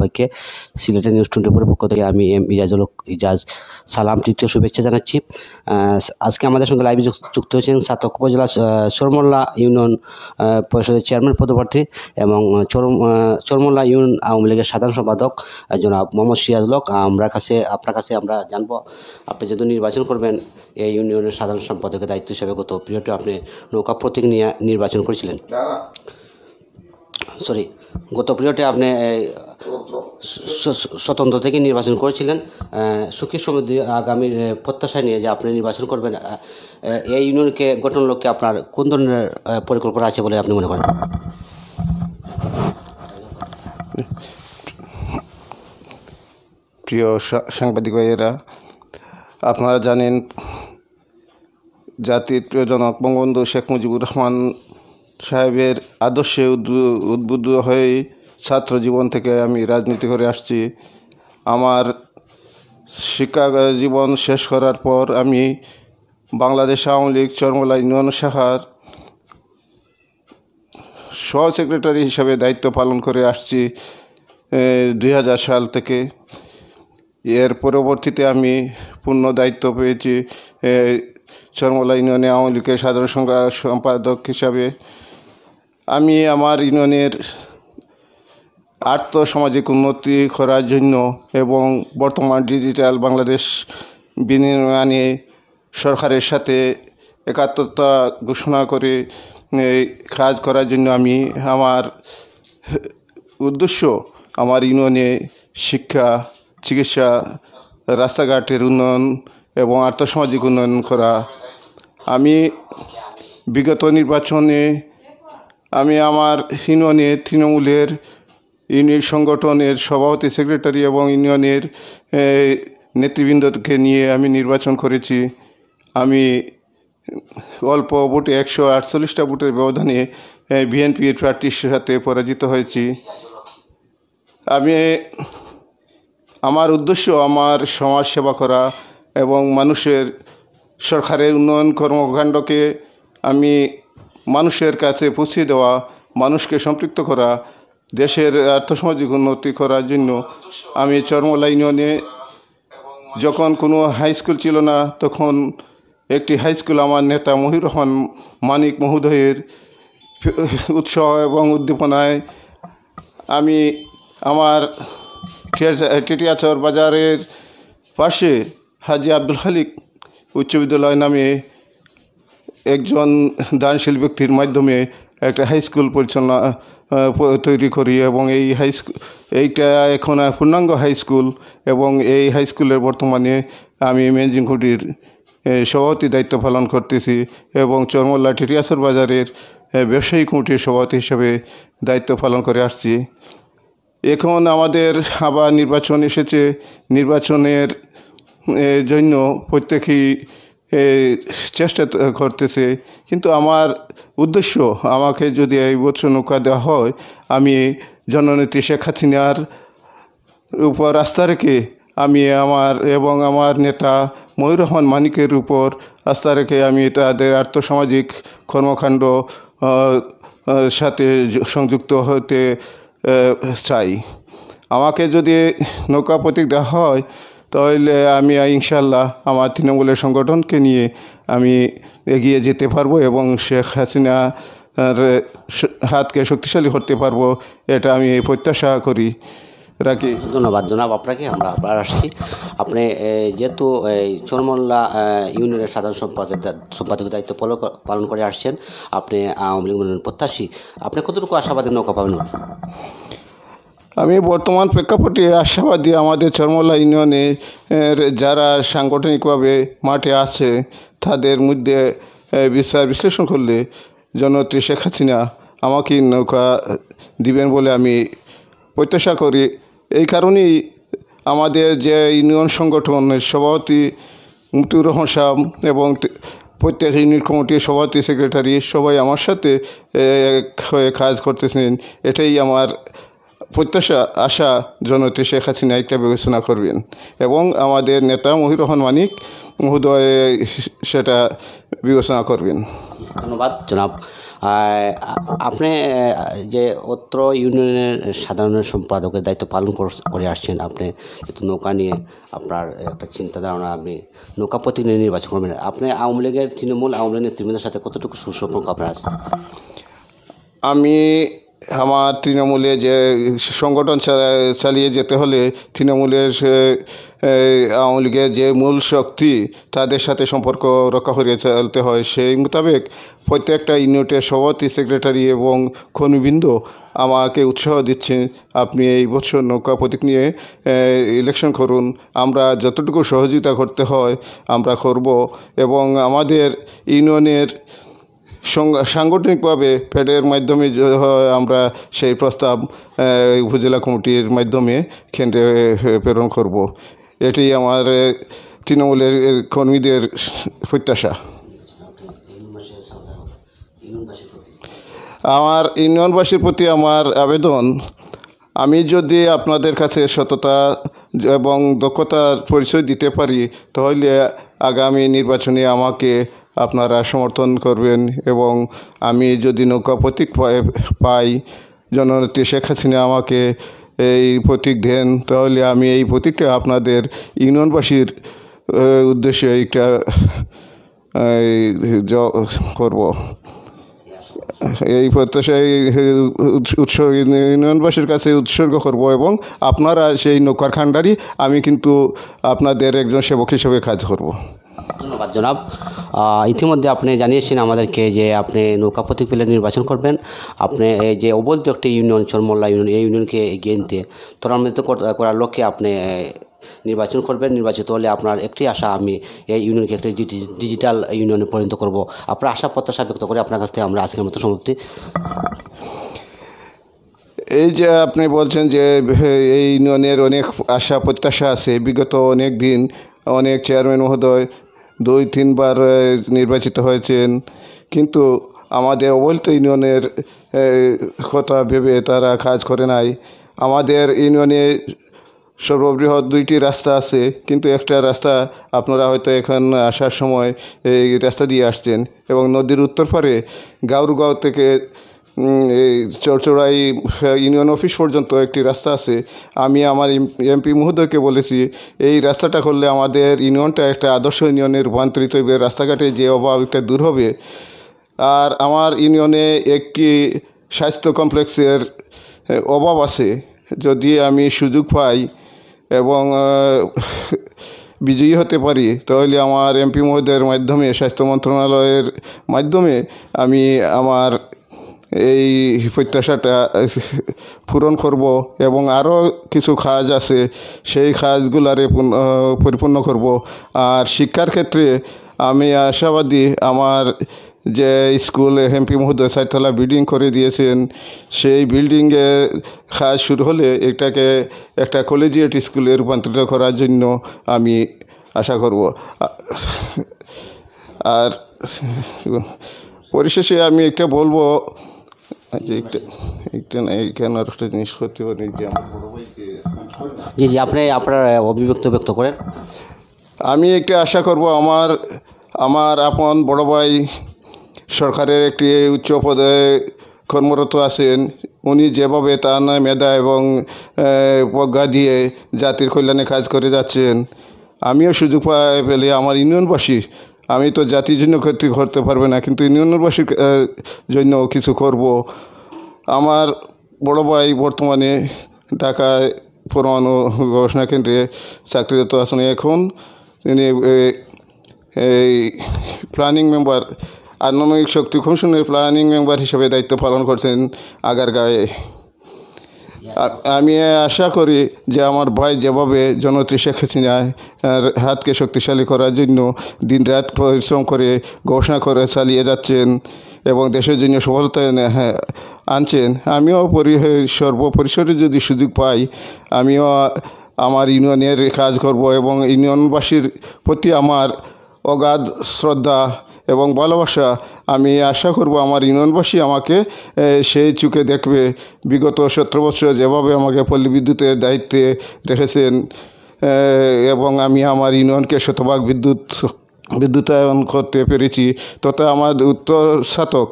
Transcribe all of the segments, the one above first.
সবাইকে সিলেটের news twenty ফোরের পক্ষ থেকে আমি এম ইজাজুল ইজাজ সালাম তৃতীয় শুভেচ্ছা জানাচ্ছি আজকে আমাদের সঙ্গে লাইভে যুক্ত হয়েছেন সাতক উপজেলা চরমল্লা ইউনিয়ন পরিষদের চেয়ারম্যান পদপ্রার্থী এবং চরম চরমল্লা ইউনিয়ন আওয়ামী লীগের সাধারণ সম্পাদক জনাব মোহাম্মদ সিরাজুল লোক আমরা কাছে আপনার কাছে আমরা জানবো আপনি যেহেতু নির্বাচন করবেন এই ইউনিয়নের সাধারণ সম্পাদকের দায়িত্ব হিসেবে গত পিরিয়ডে আপনি নৌকা প্রতীক নিয়ে নির্বাচন করেছিলেন সরি গত পিরিয়ডে আপনি স্বতন্ত্র থেকে নির্বাচন করেছিলেন সুখী সমৃদ্ধি আগামীর প্রত্যাশা নিয়ে যে আপনি নির্বাচন করবেন এই ইউনিয়নকে গঠন লক্ষ্যে আপনার কোন ধরনের পরিকল্পনা আছে বলে আপনি মনে করেন প্রিয় সাংবাদিক ভাইয়েরা আপনারা জানেন জাতির প্রিয়জনক বঙ্গবন্ধু শেখ মুজিবুর রহমান সাহেবের আদর্শে উদ্বুদ্ধ হয়ে ছাত্র জীবন থেকে আমি রাজনীতি করে আসছি আমার শিক্ষা জীবন শেষ করার পর আমি বাংলাদেশ আওয়ামী লীগ চর্মলা ইউনিয়ন শাখার সহ সেক্রেটারি হিসাবে দায়িত্ব পালন করে আসছি দুই সাল থেকে এর পরবর্তীতে আমি পূর্ণ দায়িত্ব পেয়েছি চর্মলা ইউনিয়নে আওয়ামী লীগের সাধারণ সম্পাদক হিসাবে আমি আমার ইউনিয়নের আর্থসামাজিক উন্নতি করার জন্য এবং বর্তমান ডিজিটাল বাংলাদেশ বিনিময় সরকারের সাথে একাত্মতা ঘোষণা করে কাজ করার জন্য আমি আমার উদ্দেশ্য আমার ইউনিয়নে শিক্ষা চিকিৎসা রাস্তাঘাটের উন্নয়ন এবং আর্থসামাজিক উন্নয়ন করা আমি বিগত নির্বাচনে আমি আমার ইউনিয়নে তৃণমূলের ইউনিয়ন সংগঠনের সভাপতি সেক্রেটারি এবং ইউনিয়নের নেতৃবৃন্দকে নিয়ে আমি নির্বাচন করেছি আমি অল্প ভোটে একশো আটচল্লিশটা ভোটের ব্যবধানে বিএনপির প্রার্থীর সাথে পরাজিত হয়েছি আমি আমার উদ্দেশ্য আমার সমাজ সেবা করা এবং মানুষের সরকারের উন্নয়ন কর্মকাণ্ডকে আমি মানুষের কাছে পৌঁছে দেওয়া মানুষকে সম্পৃক্ত করা দেশের আর্থসামাজিক উন্নতি করার জন্য আমি চর্মলা ইউনিয়নে যখন কোনো হাই স্কুল ছিল না তখন একটি হাই স্কুল আমার নেতা মহির রহমান মানিক মহোদয়ের উৎসাহ এবং উদ্দীপনায় আমি আমার টিটিয়াচর বাজারের পাশে হাজি আব্দুল খালিক উচ্চ বিদ্যালয় নামে একজন দানশীল ব্যক্তির মাধ্যমে একটা হাই স্কুল পরিচালনা তৈরি করি এবং এই হাই এইটা এখন পূর্ণাঙ্গ হাই স্কুল এবং এই হাই স্কুলের বর্তমানে আমি ম্যানেজিং কমিটির সভাপতি দায়িত্ব পালন করতেছি এবং চরমল্লা টিটিয়াসর বাজারের ব্যবসায়ী কমিটির সভাপতি হিসেবে দায়িত্ব পালন করে আসছি এখন আমাদের আবার নির্বাচন এসেছে নির্বাচনের জন্য প্রত্যেকেই চেষ্টা করতেছে কিন্তু আমার উদ্দেশ্য আমাকে যদি এই বছর নৌকা দেওয়া হয় আমি জননেত্রী শেখ হাসিনার উপর আস্থা রেখে আমি আমার এবং আমার নেতা ময়ূর রহমান মানিকের উপর আস্থা রেখে আমি তাদের আর্থসামাজিক কর্মকাণ্ড সাথে সংযুক্ত হতে চাই আমাকে যদি নৌকা প্রতীক দেওয়া হয় তাহলে আমি ইনশাল্লাহ আমার তৃণমূলের সংগঠনকে নিয়ে আমি এগিয়ে যেতে পারবো এবং শেখ হাসিনা হাতকে শক্তিশালী করতে পারবো এটা আমি প্রত্যাশা করি রাখি ধন্যবাদ জনাব আপনাকে আমরা আবার আসছি আপনি যেহেতু এই চরমল্লা ইউনিয়নের সাধারণ সম্পাদক সম্পাদকের দায়িত্ব পালন করে আসছেন আপনি আওয়ামী লীগ প্রত্যাশী আপনি কতটুকু আশাবাদী নৌকা পাবেন আমি বর্তমান প্রেক্ষাপটে আশাবাদী আমাদের চর্মলা ইউনিয়নে যারা সাংগঠনিকভাবে মাঠে আছে তাদের মধ্যে বিচার বিশ্লেষণ করলে জনত্রী শেখ হাসিনা আমাকে নৌকা দিবেন বলে আমি প্রত্যাশা করি এই কারণেই আমাদের যে ইউনিয়ন সংগঠনের সভাপতি মুক্তিউর রহমান সাহ এবং প্রত্যেক ইউনিট কমিটির সভাপতি সেক্রেটারি সবাই আমার সাথে হয়ে কাজ করতেছেন এটাই আমার প্রত্যাশা আশা জনতে শেখ হাসিনা এটা বিবেচনা করবেন এবং আমাদের নেতা মহির রহমান মানিক মহোদয় সেটা বিবেচনা করবেন ধন্যবাদ জনাব আপনি যে অত্র ইউনিয়নের সাধারণ সম্পাদকের দায়িত্ব পালন করে আসছেন আপনি যেহেতু নৌকা নিয়ে আপনার একটা চিন্তা ধারণা আপনি নৌকা প্রতিনিধি নির্বাচন করবেন আপনি আওয়ামী লীগের তৃণমূল আওয়ামী লীগ নেতৃবৃন্দের সাথে কতটুকু সুসম্পর্ক আপনার আছে আমি আমার তৃণমূলে যে সংগঠন চালিয়ে যেতে হলে তৃণমূলের আওয়ামী লীগের যে মূল শক্তি তাদের সাথে সম্পর্ক রক্ষা করে চলতে হয় সেই মোতাবেক প্রত্যেকটা ইউনিটের সভাপতি সেক্রেটারি এবং কর্মীবৃন্দ আমাকে উৎসাহ দিচ্ছেন আপনি এই বছর নৌকা প্রতীক নিয়ে ইলেকশন করুন আমরা যতটুকু সহযোগিতা করতে হয় আমরা করব এবং আমাদের ইউনিয়নের সাংগঠনিকভাবে ফেডের মাধ্যমে আমরা সেই প্রস্তাব উপজেলা কমিটির মাধ্যমে কেন্দ্রে প্রেরণ করব এটি আমার তৃণমূলের কর্মীদের প্রত্যাশা আমার ইউনিয়নবাসীর প্রতি আমার আবেদন আমি যদি আপনাদের কাছে সততা এবং দক্ষতার পরিচয় দিতে পারি তাহলে আগামী নির্বাচনে আমাকে আপনারা সমর্থন করবেন এবং আমি যদি নৌকা প্রতীক পাই জননেত্রী শেখ হাসিনা আমাকে এই প্রতীক দেন তাহলে আমি এই প্রতীকটা আপনাদের ইউনিয়নবাসীর উদ্দেশ্যে এইটা করব এই প্রত্যাশায় উৎসর্গ ইউনিয়নবাসীর কাছে উৎসর্গ করব এবং আপনারা সেই নৌকার খান্ডারই আমি কিন্তু আপনাদের একজন সেবক হিসেবে কাজ করব ধন্যবাদ জনাব ইতিমধ্যে আপনি জানিয়েছেন আমাদেরকে যে আপনি নৌকা প্রতীক পেলে নির্বাচন করবেন আপনি এই যে অবৈধ একটি ইউনিয়ন চরমল্লা ইউনিয়ন এই ইউনিয়নকে এগিয়ে নিতে ত্বরান্বিত করার লক্ষ্যে আপনি নির্বাচন করবেন নির্বাচিত হলে আপনার একটি আশা আমি এই ইউনিয়নকে একটি ডিজিটাল ইউনিয়নে পরিণত করব আপনার আশা প্রত্যাশা ব্যক্ত করে আপনার কাছ থেকে আমরা আজকের মতো সমাপ্তি এই যে আপনি বলছেন যে এই ইউনিয়নের অনেক আশা প্রত্যাশা আছে বিগত অনেক দিন অনেক চেয়ারম্যান মহোদয় দুই তিনবার নির্বাচিত হয়েছেন কিন্তু আমাদের অবৈধ ইউনিয়নের কথা ভেবে তারা কাজ করে নাই আমাদের ইউনিয়নে সর্ববৃহৎ দুইটি রাস্তা আছে কিন্তু একটা রাস্তা আপনারা হয়তো এখন আসার সময় এই রাস্তা দিয়ে আসছেন এবং নদীর উত্তর পারে গাউরগাঁও থেকে চরচড়াই ইউনিয়ন অফিস পর্যন্ত একটি রাস্তা আছে আমি আমার এমপি মহোদয়কে বলেছি এই রাস্তাটা করলে আমাদের ইউনিয়নটা একটা আদর্শ ইউনিয়নে রূপান্তরিত হবে রাস্তাঘাটে যে অভাব একটা দূর হবে আর আমার ইউনিয়নে একটি স্বাস্থ্য কমপ্লেক্সের অভাব আছে যদি আমি সুযোগ পাই এবং বিজয়ী হতে পারি তাহলে আমার এমপি মহোদয়ের মাধ্যমে স্বাস্থ্য মন্ত্রণালয়ের মাধ্যমে আমি আমার এই প্রত্যাশাটা পূরণ করব এবং আরও কিছু কাজ আছে সেই কাজগুলারে পরিপূর্ণ করব আর শিক্ষার ক্ষেত্রে আমি আশাবাদী আমার যে স্কুল এমপি মহোদয় সাইতলা বিল্ডিং করে দিয়েছেন সেই বিল্ডিংয়ে কাজ শুরু হলে এটাকে একটা কলেজিয়েট স্কুলে রূপান্তরিত করার জন্য আমি আশা করব আর পরিশেষে আমি একটা বলবো আর আচ্ছা, একটা জিনিস করতে পারি যে জি আপনি ব্যক্ত করেন আমি একটু আশা করব আমার আমার আপন বড় ভাই সরকারের একটি উচ্চ পদে কর্মরত আছেন উনি যেভাবে তার মেধা এবং প্রজ্ঞা দিয়ে জাতির কল্যাণে কাজ করে যাচ্ছেন আমিও সুযোগ পাই পেলে আমার ইউনিয়নবাসী আমি তো জাতির জন্য ক্ষতি করতে পারবে না কিন্তু ইউনিয়নবাসীর জন্য কিছু করব আমার বড় ভাই বর্তমানে ঢাকায় পরমাণু গবেষণা কেন্দ্রে চাকরিরত আছেন এখন তিনি এই প্ল্যানিং মেম্বার আনমিক শক্তি কমিশনের প্ল্যানিং মেম্বার হিসেবে দায়িত্ব পালন করছেন আগারগাঁয়ে আমি আশা করি যে আমার ভাই যেভাবে জনত্রী শেখ হাসিনার হাতকে শক্তিশালী করার জন্য দিন রাত পরিশ্রম করে ঘোষণা করে চালিয়ে যাচ্ছেন এবং দেশের জন্য সফলতা হ্যাঁ, আনছেন আমিও পরি সর্বপরিসরে যদি সুযোগ পাই আমিও আমার ইউনিয়নের কাজ করব এবং ইউনিয়নবাসীর প্রতি আমার অগাধ শ্রদ্ধা এবং ভালোবাসা আমি আশা করব আমার ইউনিয়নবাসী আমাকে সেই চুকে দেখবে বিগত সতেরো বছর যেভাবে আমাকে পল্লী বিদ্যুতের দায়িত্বে রেখেছেন এবং আমি আমার ইউনিয়নকে শতভাগ বিদ্যুৎ বিদ্যুতায়ন করতে পেরেছি তথা আমার উত্তর সাতক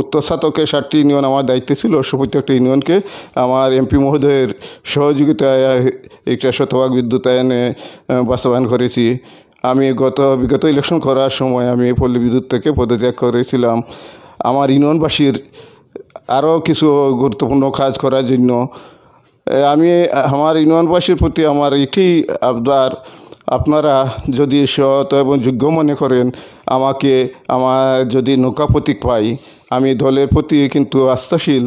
উত্তর সাতকে ষাটটি ইউনিয়ন আমার দায়িত্বে ছিল প্রত্যেকটি ইউনিয়নকে আমার এমপি মহোদয়ের সহযোগিতায় একটা শতভাগ বিদ্যুতায়নে বাস্তবায়ন করেছি আমি গত বিগত ইলেকশন করার সময় আমি পল্লী বিদ্যুৎ থেকে পদত্যাগ করেছিলাম আমার ইউনিয়নবাসীর আরও কিছু গুরুত্বপূর্ণ কাজ করার জন্য আমি আমার ইউনিয়নবাসীর প্রতি আমার একটি আবদার আপনারা যদি সৎ এবং যোগ্য মনে করেন আমাকে আমার যদি নৌকা প্রতীক পাই আমি দলের প্রতি কিন্তু আস্থাশীল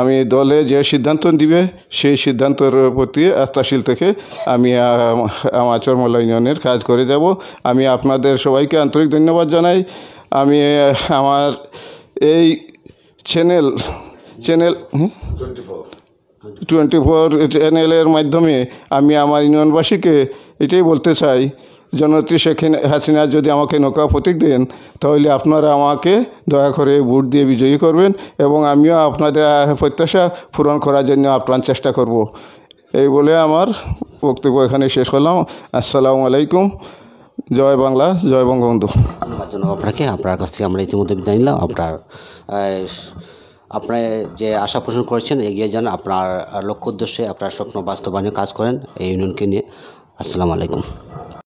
আমি দলে যে সিদ্ধান্ত দিবে সেই সিদ্ধান্তের প্রতি আস্থাশীল থেকে আমি আমার চর্মলা ইউনিয়নের কাজ করে যাব আমি আপনাদের সবাইকে আন্তরিক ধন্যবাদ জানাই আমি আমার এই চ্যানেল চ্যানেল টোয়েন্টি ফোর চ্যানেলের মাধ্যমে আমি আমার ইউনিয়নবাসীকে এটাই বলতে চাই জনত্রী শেখ হাসিনা যদি আমাকে নৌকা প্রতীক দেন তাহলে আপনারা আমাকে দয়া করে ভোট দিয়ে বিজয়ী করবেন এবং আমিও আপনাদের প্রত্যাশা পূরণ করার জন্য আপ্রাণ চেষ্টা করব। এই বলে আমার বক্তব্য এখানে শেষ করলাম আসসালামু আলাইকুম জয় বাংলা জয় বঙ্গবন্ধু ধন্যবাদ জনাব আপনাকে আপনার কাছ থেকে আমরা ইতিমধ্যে বিদায় নিলাম আপনার আপনার যে আশা পোষণ করেছেন এগিয়ে যান আপনার লক্ষ্য উদ্দেশ্যে আপনার স্বপ্ন বাস্তবায়নে কাজ করেন এই ইউনিয়নকে নিয়ে আসসালামু আলাইকুম